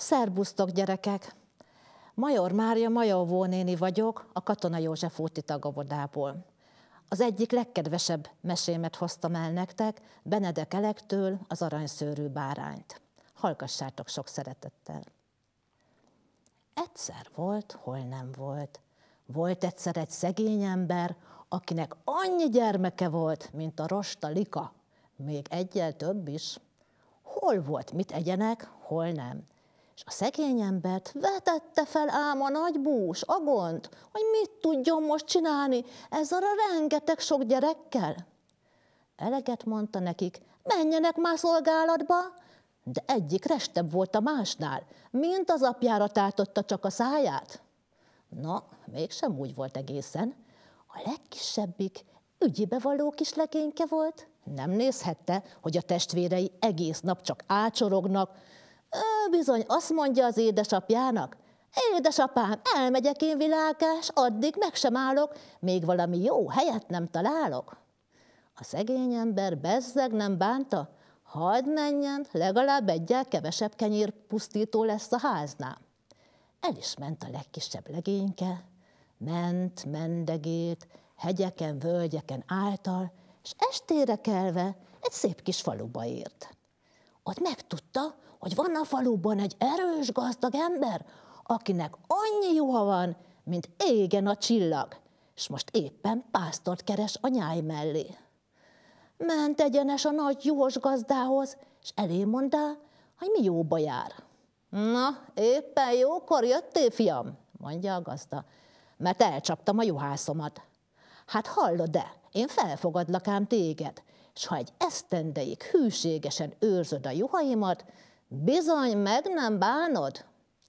Szerbusztok, gyerekek! Major Mária Majavó néni vagyok, a Katona József úti tagavodából. Az egyik legkedvesebb mesémet hoztam el nektek, Benedek Elektől az aranyszőrű bárányt. Hallgassátok sok szeretettel. Egyszer volt, hol nem volt. Volt egyszer egy szegény ember, akinek annyi gyermeke volt, mint a rosta lika, még egyel több is. Hol volt, mit egyenek, hol nem. És a szegény embert vetette fel ám a nagy bús, a gond, hogy mit tudjon most csinálni ezzel a rengeteg sok gyerekkel. Eleget mondta nekik, menjenek már szolgálatba, de egyik restebb volt a másnál, mint az apjára tártotta csak a száját. Na, mégsem úgy volt egészen. A legkisebbik ügyibe való kis legényke volt. Nem nézhette, hogy a testvérei egész nap csak ácsorognak, ő bizony azt mondja az édesapjának, édesapám, elmegyek én világás, addig meg sem állok, még valami jó helyet nem találok. A szegény ember bezzeg nem bánta, hadd menjen, legalább egyel kevesebb kenyér pusztító lesz a háznál. El is ment a legkisebb legényke, ment, mendegét, hegyeken, völgyeken által, és estére kelve egy szép kis faluba ért. Ott megtudta, hogy van a faluban egy erős gazdag ember, akinek annyi juha van, mint égen a csillag, és most éppen pásztort keres a nyáj mellé. Ment egyenes a nagy juhos gazdához, és elé mondta, hogy mi jóba jár. Na, éppen jókor jöttél, fiam, mondja a gazda, mert elcsaptam a juhászomat. Hát hallod-e, én felfogadlak ám téged, és ha egy esztendeig hűségesen őrzöd a juhaimat, Bizony, meg nem bánod?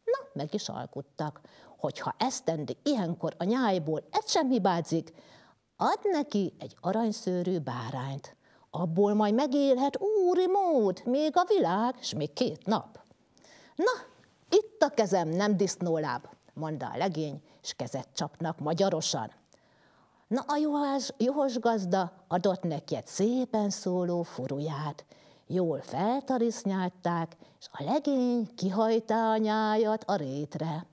Na, meg is alkuttak, hogyha ezt tendik ilyenkor a nyájból, ez sem hibázik, ad neki egy aranyszőrű bárányt. Abból majd megélhet úri mód, még a világ, s még két nap. Na, itt a kezem, nem disznóláb, mondta a legény, és kezet csapnak magyarosan. Na, a juhás, juhos gazda adott neki egy szépen szóló furuját, jól feltarisznyálták, és a legény kihajta a nyájat a rétre.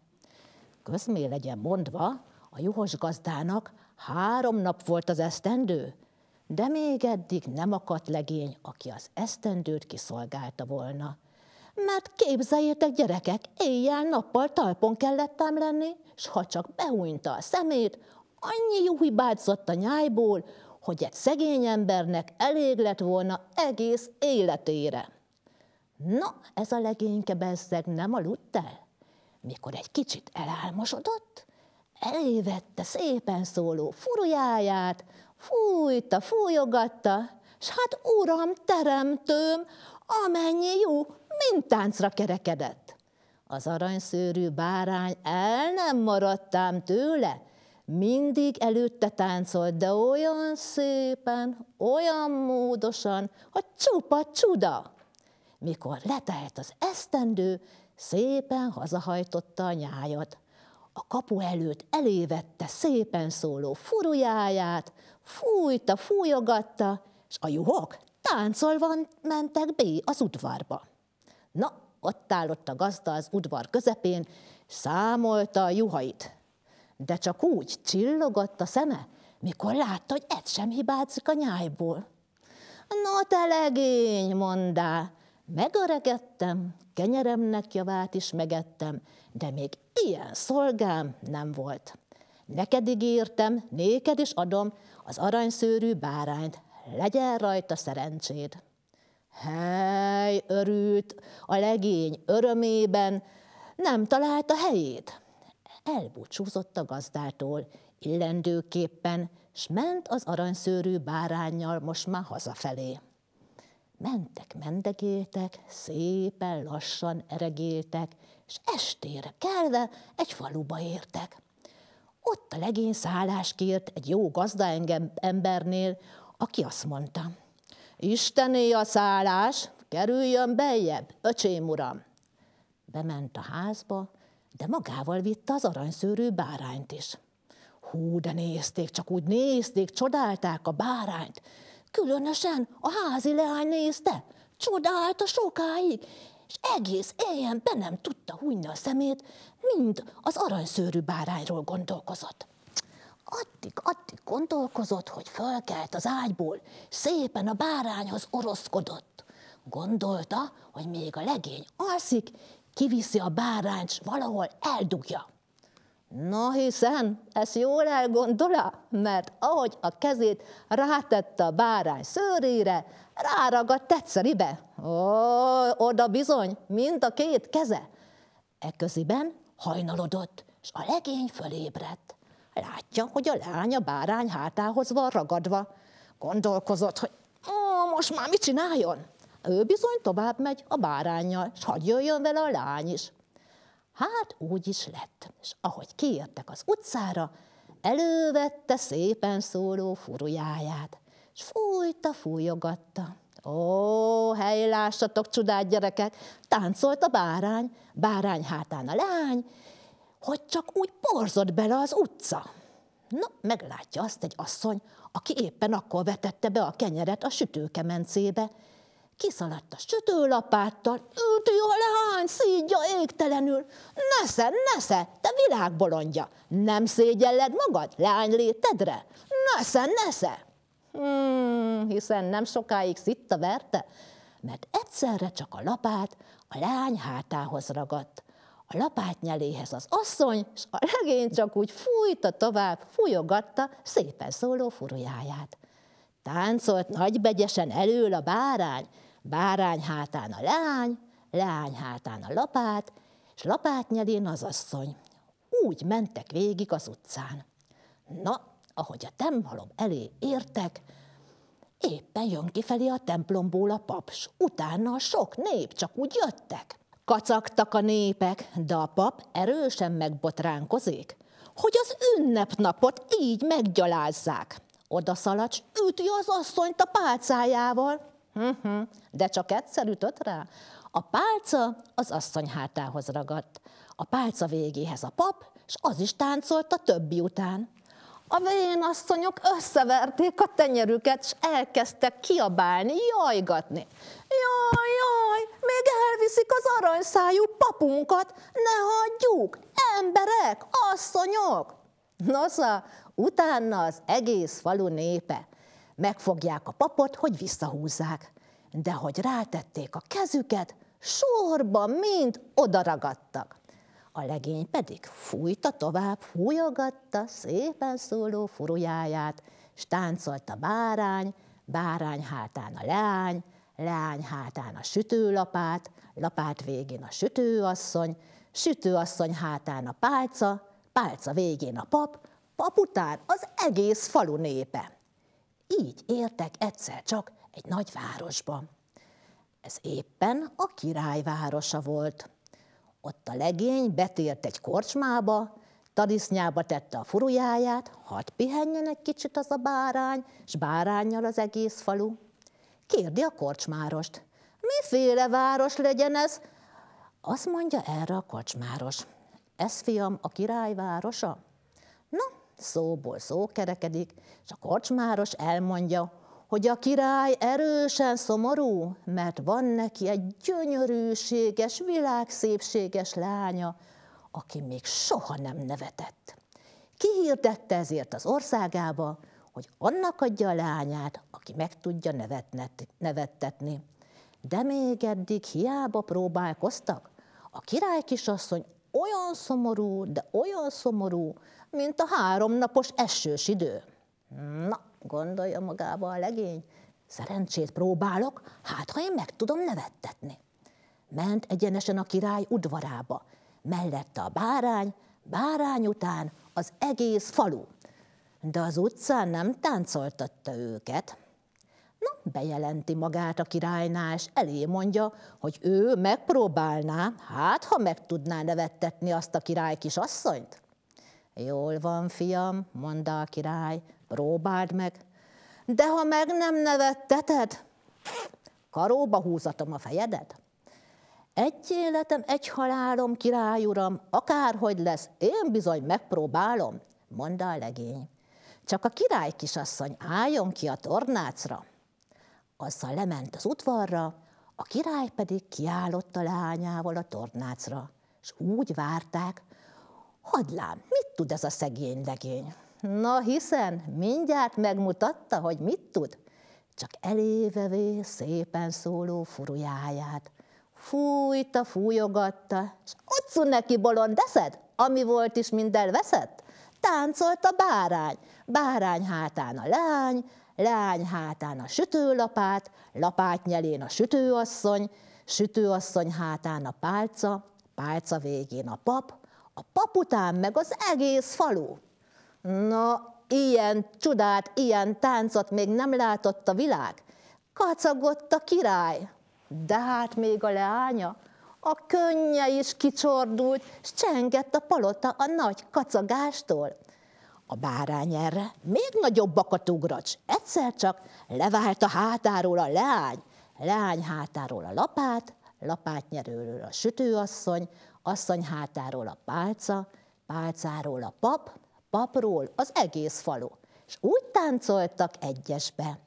Közmé legyen mondva, a juhos gazdának három nap volt az esztendő, de még eddig nem akadt legény, aki az esztendőt kiszolgálta volna. Mert képzeljétek, gyerekek, éjjel-nappal talpon kellett ám lenni, s ha csak behúnyta a szemét, annyi juhibádzott a nyájból, hogy egy szegény embernek elég lett volna egész életére. Na, ez a legényke bezzeg nem aludt el? Mikor egy kicsit elálmosodott, elévette szépen szóló furujáját, fújta, fújogatta, s hát uram, teremtőm, amennyi jó, mint táncra kerekedett. Az aranyszőrű bárány el nem maradtám tőle, mindig előtte táncolt, de olyan szépen, olyan módosan, hogy csupa csuda. Mikor letelt az esztendő, szépen hazahajtotta a nyájat. A kapu előtt elévette szépen szóló furujáját, fújta, fújogatta, és a juhok táncolva mentek be az udvarba. Na, ott állott a gazda az udvar közepén, számolta a juhait de csak úgy csillogott a szeme, mikor látta, hogy egy sem hibázik a nyájból. No, te legény, mondá, megöregettem, kenyeremnek javát is megettem, de még ilyen szolgám nem volt. Neked ígértem, néked is adom az aranyszőrű bárányt, legyen rajta szerencséd. Hely, örült, a legény örömében nem találta helyét elbúcsúzott a gazdától, illendőképpen, s ment az aranyszőrű bárányjal most már hazafelé. Mentek, mendegéltek, szépen lassan eregéltek, és estére kelve egy faluba értek. Ott a legény szállás kért egy jó gazda engem embernél, aki azt mondta, Istené a szállás, kerüljön beljebb, öcsém uram! Bement a házba, de magával vitte az aranyszőrű bárányt is. Hú, de nézték, csak úgy nézték, csodálták a bárányt. Különösen a házi leány nézte, csodálta sokáig, és egész éjjel be nem tudta hunyni a szemét, mind az aranyszőrű bárányról gondolkozott. Addig, addig gondolkozott, hogy fölkelt az ágyból, szépen a bárányhoz oroszkodott. Gondolta, hogy még a legény alszik, kiviszi a bárányt, valahol eldugja. Na hiszen, ezt jól elgondolja, mert ahogy a kezét rátette a bárány szőrére, ráragadt tetszeribe. Ó, oda bizony, mint a két keze. Ekköziben hajnalodott, és a legény fölébredt. Látja, hogy a lány a bárány hátához van ragadva. Gondolkozott, hogy ó, most már mit csináljon? ő bizony tovább megy a bárányjal, és hagy jöjjön vele a lány is. Hát úgy is lett, és ahogy kiértek az utcára, elővette szépen szóló furujáját, és fújta, fújogatta. Ó, helylásatok, csodát gyerekek! Táncolt a bárány, bárány hátán a lány, hogy csak úgy porzott bele az utca. Na, meglátja azt egy asszony, aki éppen akkor vetette be a kenyeret a sütőkemencébe, Kiszaladt a sütőlapáttal, ült a lehány szígya égtelenül. Nesze, nesze, te világbolondja, nem szégyelled magad lány létedre? Nesze, nesze! Hmm, hiszen nem sokáig szitta verte, mert egyszerre csak a lapát a lány hátához ragadt. A lapát nyeléhez az asszony, és a legény csak úgy fújta tovább, fújogatta szépen szóló furujáját. Táncolt nagybegyesen elől a bárány, Bárány hátán a leány, leány hátán a lapát, és lapát nyelén az asszony. Úgy mentek végig az utcán. Na, ahogy a templom elé értek, éppen jön kifelé a templomból a paps, utána a sok nép csak úgy jöttek. Kacagtak a népek, de a pap erősen megbotránkozik, hogy az ünnepnapot így meggyalázzák. Oda szalacs, üti az asszonyt a pálcájával, Mhm. De csak egyszer ütött rá. A pálca az asszony hátához ragadt. A pálca végéhez a pap, és az is táncolt a többi után. A vén asszonyok összeverték a tenyerüket, és elkezdtek kiabálni, jajgatni. Jaj, jaj, még elviszik az aranyszájú papunkat, ne hagyjuk, emberek, asszonyok! Nosza, utána az egész falu népe. Megfogják a papot, hogy visszahúzzák. De hogy rátették a kezüket, sorban mind odaragadtak. A legény pedig fújta tovább, fújogatta szépen szóló furujáját, s táncolt a bárány, bárány hátán a leány, leány hátán a sütőlapát, lapát végén a sütőasszony, sütőasszony hátán a pálca, pálca végén a pap, pap után az egész falu népe. Így éltek egyszer csak egy nagy városba. Ez éppen a királyvárosa volt. Ott a legény betért egy korcsmába, tadisznyába tette a furujáját, hadd pihenjen egy kicsit az a bárány, s bárányjal az egész falu. Kérdi a korcsmárost, miféle város legyen ez? Azt mondja erre a korcsmáros, ez fiam a királyvárosa." Na, Szóból szó kerekedik, és a kocsmáros elmondja, hogy a király erősen szomorú, mert van neki egy gyönyörűséges, világszépséges lánya, aki még soha nem nevetett. Kihirdette ezért az országába, hogy annak adja a lányát, aki meg tudja nevettetni. De még eddig hiába próbálkoztak, a király kisasszony olyan szomorú, de olyan szomorú, mint a háromnapos esős idő. Na, gondolja magába a legény, szerencsét próbálok, hát ha én meg tudom nevettetni. Ment egyenesen a király udvarába, mellette a bárány, bárány után az egész falu. De az utcán nem táncoltatta őket, bejelenti magát a királynál, és elé mondja, hogy ő megpróbálná, hát ha meg tudná nevettetni azt a király kisasszonyt. Jól van, fiam, mondta a király, próbáld meg. De ha meg nem nevetteted, karóba húzatom a fejedet. Egy életem, egy halálom, király uram, akárhogy lesz, én bizony megpróbálom, mondta a legény. Csak a király kisasszony álljon ki a tornácra. Azzal lement az udvarra, a király pedig kiállott a leányával a tornácra, és úgy várták, hadlám, mit tud ez a szegény legény? Na hiszen mindjárt megmutatta, hogy mit tud, csak elévevé szépen szóló furujáját. Fújta, fújogatta, és utcun neki bolond eszed, ami volt is mind veszett. Táncolt a bárány, bárány hátán a lány, leány hátán a sütőlapát, lapát nyelén a sütőasszony, sütőasszony hátán a pálca, pálca végén a pap, a pap után meg az egész falu. Na, ilyen csodát, ilyen táncot még nem látott a világ. Kacagott a király, de hát még a leánya, a könnye is kicsordult, s csengett a palota a nagy kacagástól. A bárány erre még nagyobbakat ugracs. Egyszer csak levált a hátáról a leány, leány hátáról a lapát, lapát nyerőről a sütőasszony, asszony hátáról a pálca, pálcáról a pap, papról az egész falu, és úgy táncoltak egyesbe.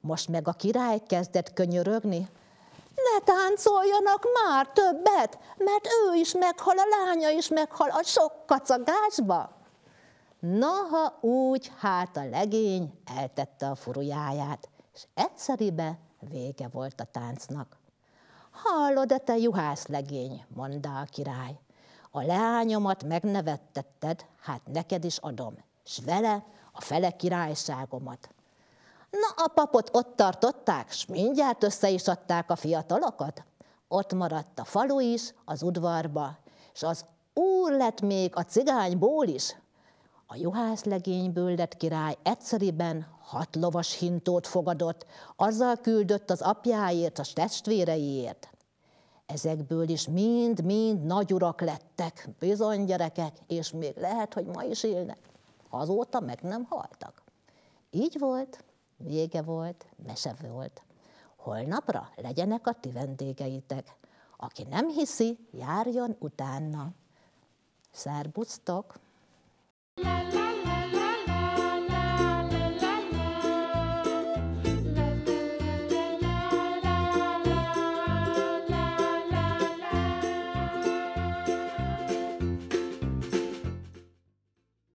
Most meg a király kezdett könyörögni, ne táncoljanak már többet, mert ő is meghal, a lánya is meghal a sok kacagásba ha úgy, hát a legény eltette a furujáját, és egyszeribe vége volt a táncnak. Hallod-e, te juhász legény, mondta a király. A leányomat megnevettetted, hát neked is adom, s vele a fele királyságomat. Na, a papot ott tartották, s mindjárt össze is adták a fiatalokat. Ott maradt a falu is, az udvarba, és az úr lett még a cigányból is, a legényből lett király egyszeriben hat lovas hintót fogadott, azzal küldött az apjáért, a testvéreiért. Ezekből is mind-mind nagy urak lettek, bizony gyerekek, és még lehet, hogy ma is élnek. Azóta meg nem haltak. Így volt, vége volt, mese volt. Holnapra legyenek a ti vendégeitek. Aki nem hiszi, járjon utána. Szerbusztok!